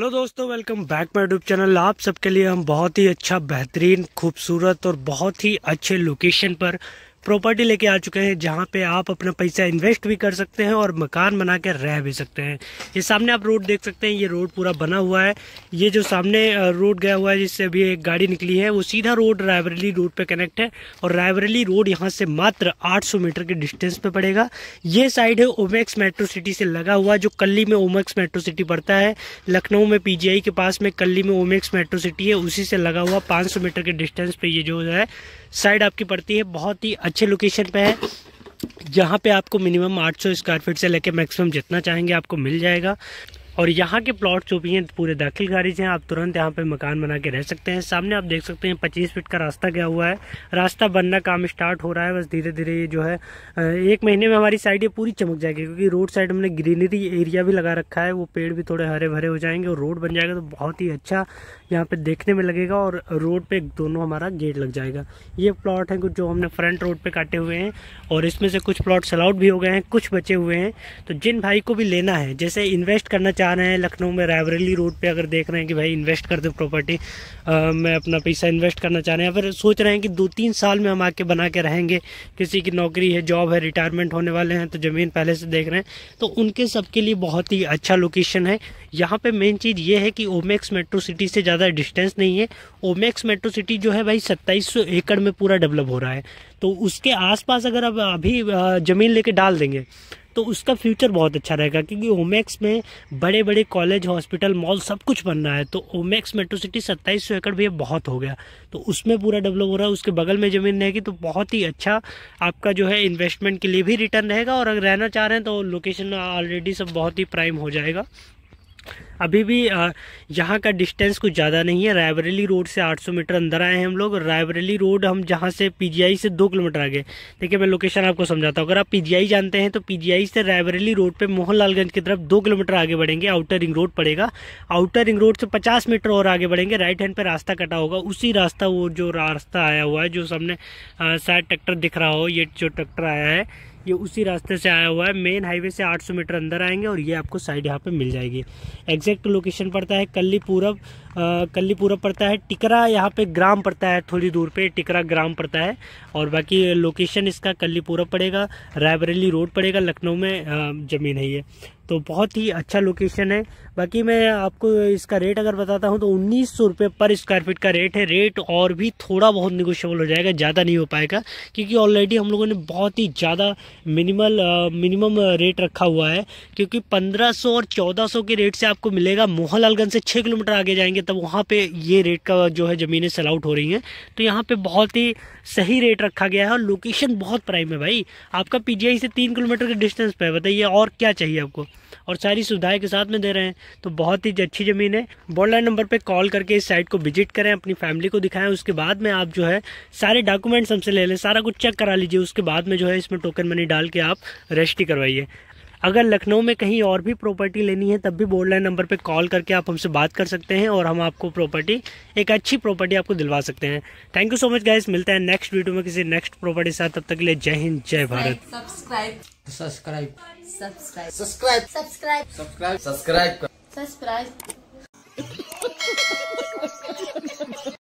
hello दोस्तों welcome back my tube channel आप सबके लिए हम बहुत ही अच्छा बेहतरीन खूबसूरत और बहुत ही अच्छे लोकेशन पर प्रॉपर्टी लेके आ चुके हैं जहाँ पे आप अपना पैसा इन्वेस्ट भी कर सकते हैं और मकान बना के रह भी सकते हैं ये सामने आप रोड देख सकते हैं ये रोड पूरा बना हुआ है ये जो सामने रोड गया हुआ है जिससे अभी एक गाड़ी निकली है वो सीधा रोड रायबरेली रोड पे कनेक्ट है और रायबरेली रोड यहाँ से मात्र आठ मीटर के डिस्टेंस पे पड़ेगा ये साइड है ओमेक्स मेट्रो सिटी से लगा हुआ जो कल्ली में ओमेक्स मेट्रो सिटी पड़ता है लखनऊ में पी के पास में कल्ली में ओमेक्स मेट्रो सिटी है उसी से लगा हुआ पाँच मीटर के डिस्टेंस पे ये जो है साइड आपकी पड़ती है बहुत ही अच्छे लोकेशन पे है जहाँ पे आपको मिनिमम 800 स्क्वायर फीट से लेके मैक्सिमम जितना चाहेंगे आपको मिल जाएगा और यहाँ के प्लॉट जो भी हैं पूरे दाखिल खारिज हैं आप तुरंत यहाँ पे मकान बना के रह सकते हैं सामने आप देख सकते हैं 25 फीट का रास्ता गया हुआ है रास्ता बनना काम स्टार्ट हो रहा है बस धीरे धीरे ये जो है एक महीने में हमारी साइड ये पूरी चमक जाएगी क्योंकि रोड साइड हमने ग्रीनरी एरिया भी लगा रखा है वो पेड़ भी थोड़े हरे भरे हो जाएंगे और रोड बन जाएगा तो बहुत ही अच्छा यहाँ पर देखने में लगेगा और रोड पर दोनों हमारा गेट लग जाएगा ये प्लॉट हैं कुछ जो हमने फ्रंट रोड पर काटे हुए हैं और इसमें से कुछ प्लॉट सलाउट भी हो गए हैं कुछ बचे हुए हैं तो जिन भाई को भी लेना है जैसे इन्वेस्ट करना चाह रहे हैं लखनऊ में रायबरेली रोड पे अगर देख रहे हैं कि भाई इन्वेस्ट कर दो प्रॉपर्टी में अपना पैसा इन्वेस्ट करना चाह रहे हैं या फिर सोच रहे हैं कि दो तीन साल में हम आके बना के रहेंगे किसी की नौकरी है जॉब है रिटायरमेंट होने वाले हैं तो ज़मीन पहले से देख रहे हैं तो उनके सबके लिए बहुत ही अच्छा लोकेशन है यहाँ पर मेन चीज़ ये है कि ओमेक्स मेट्रो सिटी से ज़्यादा डिस्टेंस नहीं है ओमेक्स मेट्रो सिटी जो है भाई सत्ताईस एकड़ में पूरा डेवलप हो रहा है तो उसके आसपास अगर अब अभी ज़मीन लेके डाल देंगे तो उसका फ्यूचर बहुत अच्छा रहेगा क्योंकि ओमेक्स में बड़े बड़े कॉलेज हॉस्पिटल मॉल सब कुछ बन रहा है तो ओमेक्स मेट्रो सिटी सत्ताईस सौ एकड़ भी बहुत हो गया तो उसमें पूरा डेवलप हो रहा है उसके बगल में ज़मीन रहेगी तो बहुत ही अच्छा आपका जो है इन्वेस्टमेंट के लिए भी रिटर्न रहेगा और अगर रहना चाह रहे हैं तो लोकेशन ऑलरेडी सब बहुत ही प्राइम हो जाएगा अभी भी यहाँ का डिस्टेंस कुछ ज़्यादा नहीं है रायबरेली रोड से 800 मीटर अंदर आए हैं हम लोग रायबरेली रोड हम जहाँ से पीजीआई से दो किलोमीटर आगे देखिए मैं लोकेशन आपको समझाता हूँ अगर आप पीजीआई जानते हैं तो पीजीआई से रायबरेली रोड पर मोहनलालगंज की तरफ दो किलोमीटर आगे बढ़ेंगे आउटर रिंग रोड पड़ेगा आउटर रिंग रोड से पचास मीटर और आगे बढ़ेंगे राइट हैंड पर रास्ता कटा होगा उसी रास्ता वो जो रास्ता आया हुआ है जो सामने शायद ट्रैक्टर दिख रहा हो ये जो ट्रैक्टर आया है ये उसी रास्ते से आया हुआ है मेन हाईवे से 800 मीटर अंदर आएंगे और ये आपको साइड यहाँ पे मिल जाएगी एग्जैक्ट एग्जैक्ट लोकेशन पड़ता है कल्ली पूरब कल्ली पूरब पड़ता है टिकरा यहाँ पे ग्राम पड़ता है थोड़ी दूर पे टिकरा ग्राम पड़ता है और बाकी लोकेशन इसका कल्ली पूरब पड़ेगा रायबरेली रोड पड़ेगा लखनऊ में ज़मीन है ये तो बहुत ही अच्छा लोकेशन है बाकी मैं आपको इसका रेट अगर बताता हूँ तो उन्नीस सौ रुपये पर स्क्वायर फीट का रेट है रेट और भी थोड़ा बहुत निगोशियबल हो जाएगा ज़्यादा नहीं हो पाएगा क्योंकि ऑलरेडी हम लोगों ने बहुत ही ज़्यादा मिनिमल मिनिमम रेट रखा हुआ है क्योंकि पंद्रह सौ और चौदह सौ के रेट से आपको मिलेगा मोहनलालगंज से छः किलोमीटर आगे जाएंगे तब वहाँ पर ये रेट का जो है ज़मीनें सेल आउट हो रही हैं तो यहाँ पर बहुत ही सही रेट रखा गया है और लोकेशन बहुत प्राइम है भाई आपका पी से तीन किलोमीटर के डिस्टेंस पर है बताइए और क्या चाहिए आपको और सारी सुविधाएं के साथ में दे रहे हैं तो बहुत ही अच्छी ज़मीन है बॉर्डलाइन नंबर पर कॉल करके इस साइट को विजिट करें अपनी फैमिली को दिखाएं उसके बाद में आप जो है सारे डॉक्यूमेंट्स हमसे ले लें सारा कुछ चेक करा लीजिए उसके बाद में जो है इसमें टोकन मनी डाल के आप रजिस्ट्री करवाइए अगर लखनऊ में कहीं और भी प्रॉपर्टी लेनी है तब भी बोर्ड लाइन नंबर पर कॉल करके आप हमसे बात कर सकते हैं और हम आपको प्रॉपर्टी एक अच्छी प्रॉपर्टी आपको दिलवा सकते हैं thank you so much guys मिलते हैं नेक्स्ट वीडियो में किसी नेक्स्ट प्रॉपर्टी साथ तब तक के लिए जय हिंद जय Bharat subscribe subscribe subscribe subscribe subscribe subscribe subscribe